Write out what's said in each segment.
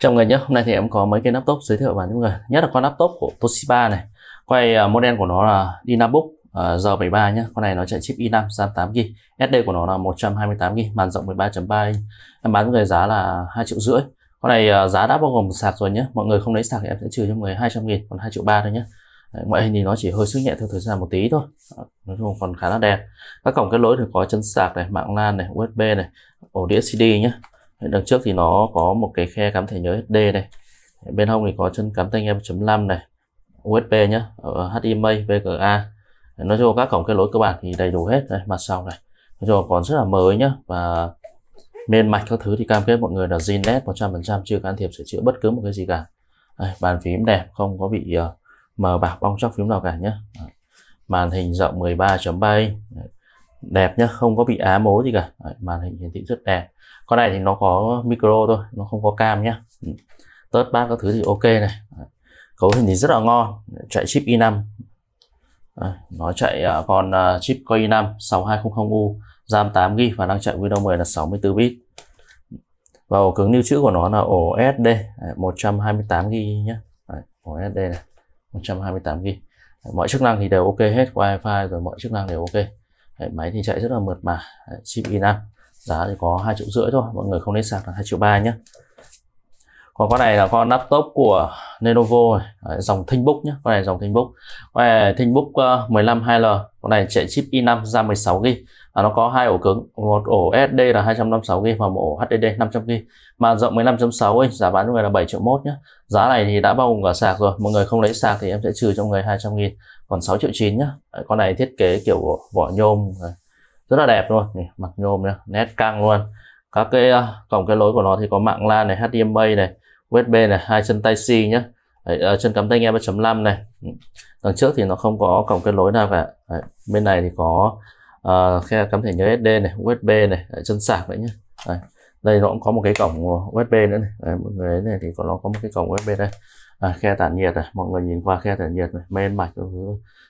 Chào mọi người nhé, hôm nay thì em có mấy cái laptop giới thiệu bạn chúng người Nhất là con laptop của Toshiba này Quay à, model của nó là Dynabook uh, à, G73 nhé Con này nó chạy chip i5 RAM 8GB SD của nó là 128GB, màn rộng 13.3 inch Em bán người giá là 2 triệu rưỡi Con này à, giá đã bao gồm sạc rồi nhé Mọi người không lấy sạc thì em sẽ trừ cho người 200 nghìn còn 2 triệu 3 thôi nhé Đấy, ngoại hình thì nó chỉ hơi sức nhẹ theo thời gian một tí thôi nói chung còn khá là đẹp các cổng kết nối thì có chân sạc này mạng lan này usb này ổ đĩa cd nhé đằng trước thì nó có một cái khe cắm thẻ nhớ SD này bên hông thì có chân cắm tai nghe 1.5 này USB nhé HDMI VGA nói chung các cổng kết nối cơ bản thì đầy đủ hết đây mặt sau này nói chung còn rất là mới nhá và nên mạch các thứ thì cam kết mọi người là zin led 100% chưa can thiệp sửa chữa bất cứ một cái gì cả đây, bàn phím đẹp không có bị uh, mờ bạc bong chóc phím nào cả nhá màn hình rộng 13.3 inch đẹp nhá không có bị á mố gì cả màn hình hiển thị rất đẹp con này thì nó có micro thôi nó không có cam nhá ừ, tớt bát các thứ thì ok này cấu hình thì rất là ngon chạy chip i5 nó chạy à, còn à, chip Core i5 6200U RAM 8GB và đang chạy Windows 10 là 64 bit và ổ cứng lưu trữ của nó là ổ SD 128GB nhé Đấy, ổ SD này 128GB mọi chức năng thì đều ok hết wifi rồi mọi chức năng đều ok Đấy, máy thì chạy rất là mượt mà Đấy, chip i5 giá thì có hai triệu rưỡi thôi mọi người không nên sạc là hai triệu ba nhé còn con này là con laptop của Lenovo dòng ThinkBook nhé con này dòng ThinkBook con này ThinkBook 15 ờ, 2L con này chạy chip i5 ram 16 g à, nó có hai ổ cứng một ổ SSD là 256 g và một ổ HDD 500 g mà rộng 15.6 inch giá bán cho người là 7 triệu mốt nhé giá này thì đã bao gồm cả sạc rồi mọi người không lấy sạc thì em sẽ trừ cho người 200 000 còn 6 triệu 9 nhé con này thiết kế kiểu vỏ nhôm rất là đẹp luôn mặt nhôm nhá. nét căng luôn các cái ờ, cổng cái lối của nó thì có mạng LAN này HDMI này USB này hai chân tay C nhé Đấy, ờ, chân cắm tay nghe 3.5 này ừ. đằng trước thì nó không có cổng kết nối nào cả Đấy, bên này thì có uh, khe cắm thẻ nhớ SD này USB này Đấy, chân sạc vậy nhé Đấy, đây nó cũng có một cái cổng USB nữa này Đấy, mọi người này thì có nó có một cái cổng USB đây à, khe tản nhiệt này mọi người nhìn qua khe tản nhiệt này men mạch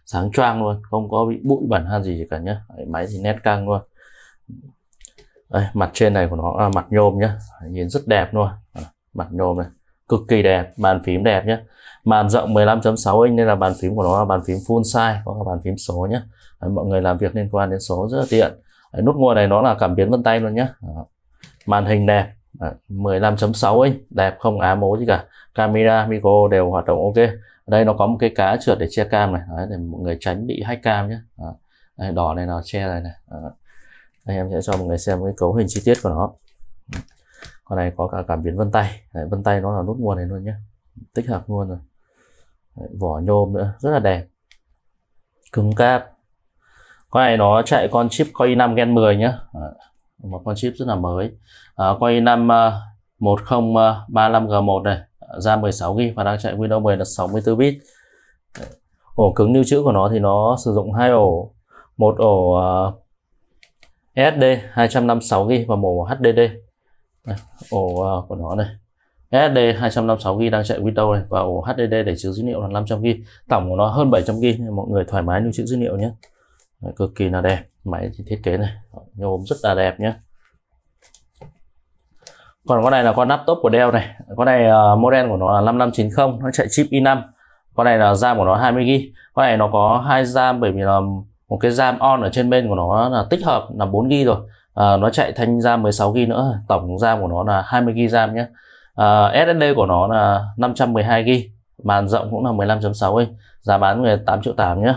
sáng choang luôn không có bị bụi bẩn hay gì cả nhé Đấy, máy thì nét căng luôn Đấy, mặt trên này của nó là mặt nhôm nhá nhìn rất đẹp luôn à mặt nhôm này cực kỳ đẹp bàn phím đẹp nhé màn rộng 15.6 inch nên là bàn phím của nó là bàn phím full size có cả bàn phím số nhé Đấy, mọi người làm việc liên quan đến số rất là tiện Đấy, nút ngồi này nó là cảm biến vân tay luôn nhé màn hình đẹp 15.6 inch đẹp không ám mố gì cả camera micro đều hoạt động ok đây nó có một cái cá trượt để che cam này Đấy, để mọi người tránh bị hack cam nhé Đó. đỏ này là che này này Đó. đây em sẽ cho mọi người xem cái cấu hình chi tiết của nó con này có cả cảm biến vân tay đấy, vân tay nó là nút nguồn này luôn nhé tích hợp luôn rồi đấy, vỏ nhôm nữa rất là đẹp cứng cáp con này nó chạy con chip Core i5 Gen 10 nhé đấy, một con chip rất là mới à, Core i5 uh, 1035G1 này ra 16GB và đang chạy Windows 10 là 64bit ổ cứng lưu trữ của nó thì nó sử dụng hai ổ một ổ uh, SD 256GB và một ổ HDD ổ à, của nó này SD 256GB đang chạy Windows này và ổ HDD để chứa dữ liệu là 500GB tổng của nó hơn 700GB mọi người thoải mái lưu trữ dữ liệu nhé cực kỳ là đẹp máy thiết kế này nhôm rất là đẹp nhé còn con này là con laptop của Dell này con này uh, model của nó là 5590 nó chạy chip i5 con này là RAM của nó 20GB con này nó có hai RAM bởi vì là một cái RAM on ở trên bên của nó là tích hợp là 4GB rồi à, nó chạy thanh RAM 16GB nữa tổng RAM của nó là 20GB RAM nhé à, ờ, SSD của nó là 512GB màn rộng cũng là 15.6 inch giá bán về 8 triệu 8 nhé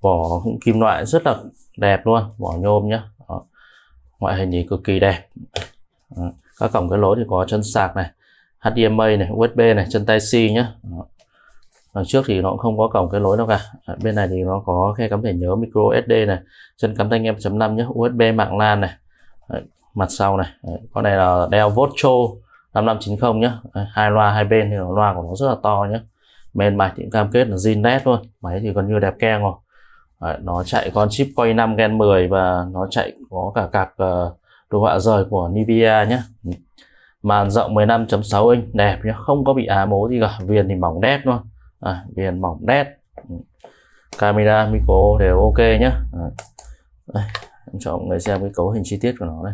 vỏ cũng kim loại rất là đẹp luôn vỏ nhôm nhé ngoại hình thì cực kỳ đẹp các cổng cái lối thì có chân sạc này HDMI này USB này chân Type C nhé Đó đằng ờ, trước thì nó cũng không có cổng kết nối đâu cả à, bên này thì nó có khe cắm thẻ nhớ micro SD này chân cắm thanh em chấm 5 nhé USB mạng LAN này à, mặt sau này à, con này là đeo Vocho 5590 nhé à, hai loa hai bên thì loa của nó rất là to nhé bên mạch thì cam kết là zin nét luôn máy thì còn như đẹp keng rồi à, nó chạy con chip Quay 5 Gen 10 và nó chạy có cả cạc uh, đồ họa rời của Nvidia nhé màn rộng 15.6 inch đẹp nhé không có bị á mố gì cả viền thì mỏng đét luôn à, viền mỏng nét ừ. camera micro đều ok nhé à, đây, em cho mọi người xem cái cấu hình chi tiết của nó đây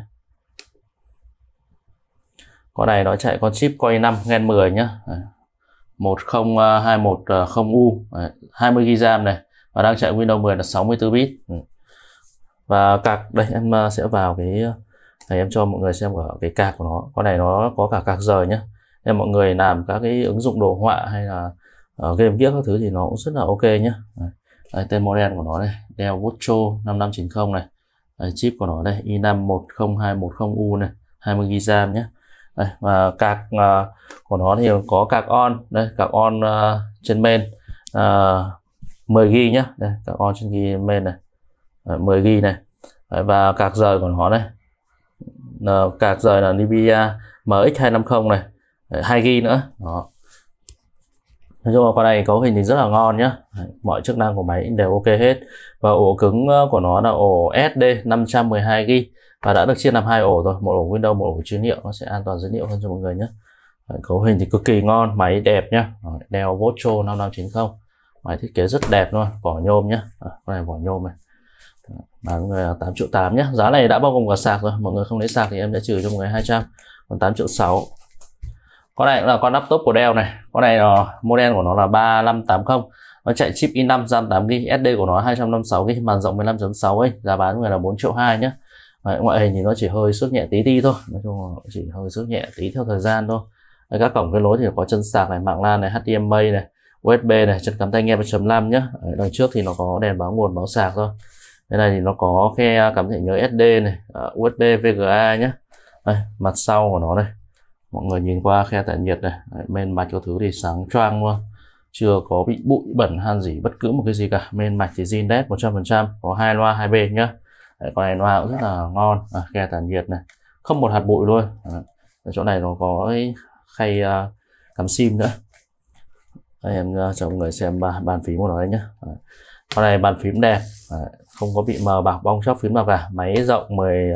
con này nó chạy con chip quay 5 Gen 10 nhé à, 10210U à, 20 GB RAM này và đang chạy Windows 10 là 64 bit ừ. và cạc đây em à, sẽ vào cái này em cho mọi người xem cả cái cạc của nó con này nó có cả cạc rời nhé nên mọi người làm các cái ứng dụng đồ họa hay là uh, game gear các thứ thì nó cũng rất là ok nhé đây, tên model của nó này Dell Vocho 5590 này đây, chip của nó đây i5 10210U này 20 GB nhé đây, và cạc uh, của nó thì có cạc on đây cạc on uh, trên main uh, 10 GB nhé đây cạc on trên ghi main này 10 GB này Đấy, và cạc rời của nó đây ờ, cạc rời là Nvidia MX250 này 2 GB nữa đó Nói chung là con này cấu hình thì rất là ngon nhá Mọi chức năng của máy đều ok hết Và ổ cứng ờ, của nó là ổ SD 512GB Và đã được chia làm hai ổ rồi Một ổ Windows, một ổ chữ liệu Nó sẽ an toàn dữ liệu hơn cho mọi người nhé Cấu hình thì cực kỳ ngon, máy đẹp nhá Dell Vostro 5590 Máy thiết kế rất đẹp luôn, vỏ nhôm nhá à, Con này vỏ nhôm này Bán người là 8 triệu 8 nhá Giá này đã bao gồm cả sạc rồi Mọi người không lấy sạc thì em sẽ trừ cho mọi người 200 Còn 8 triệu 6 con này cũng là con laptop của Dell này con này là ờ, model của nó là 3580 nó chạy chip i5 RAM 8 g SD của nó 256 g màn rộng 15.6 ấy giá bán người là 4 triệu 2 nhé Đấy, ngoại hình thì nó chỉ hơi xước nhẹ tí ti thôi nói chung là chỉ hơi xước nhẹ tí theo thời gian thôi Đấy, các cổng kết nối thì có chân sạc này mạng lan này HDMI này USB này chân cắm tai nghe 3.5 nhá. Đấy, đằng trước thì nó có đèn báo nguồn báo sạc thôi cái này thì nó có khe à, cắm thẻ nhớ SD này à, USB VGA nhá. Đây, mặt sau của nó đây mọi người nhìn qua khe tản nhiệt này Đấy, men mạch có thứ thì sáng choang luôn chưa có bị bụi bẩn han gì bất cứ một cái gì cả men mạch thì zin đét 100% có hai loa hai bên nhá Đấy, con này loa cũng rất là ngon à, khe tản nhiệt này không một hạt bụi luôn Đấy, chỗ này nó có cái khay uh, cắm sim nữa Đây, em uh, cho mọi người xem bàn, bàn phím của nó đấy nhá Đấy. con này bàn phím đẹp Đấy, không có bị mờ bạc bong chóc phím nào cả máy rộng 10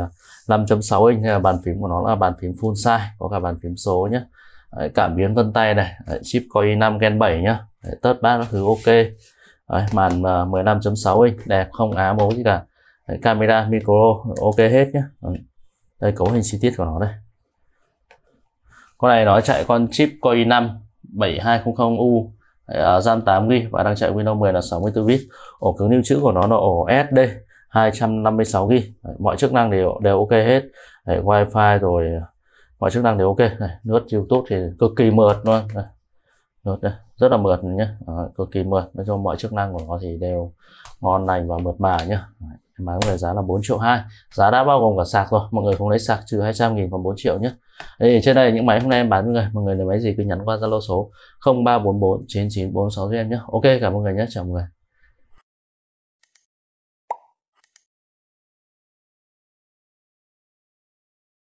5.6 inch à, bàn phím của nó là bàn phím full size có cả bàn phím số nhé Đấy, cảm biến vân tay này Đấy, chip Core i5 Gen 7 nhá Đấy, tớt bát các thứ ok Đấy, màn uh, 15.6 inch đẹp không á bố gì cả Đấy, camera micro ok hết nhé đây cấu hình chi tiết của nó đây con này nó chạy con chip Core i5 7200U RAM 8GB và đang chạy Windows 10 là 64 bit ổ cứng lưu trữ của nó là ổ SD 256 GB đấy, mọi chức năng đều đều ok hết đấy, wifi rồi mọi chức năng đều ok này lướt youtube thì cực kỳ mượt luôn đấy, lướt đây, rất là mượt nhé à, cực kỳ mượt nói chung mọi chức năng của nó thì đều ngon lành và mượt mà nhé máy về giá là 4 triệu 2 giá đã bao gồm cả sạc rồi mọi người không lấy sạc trừ 200 nghìn còn 4 triệu nhé thì trên đây những máy hôm nay em bán mọi người mọi người lấy máy gì cứ nhắn qua Zalo số 0344 9946 cho em nhé Ok cảm ơn mọi người nhé chào mọi người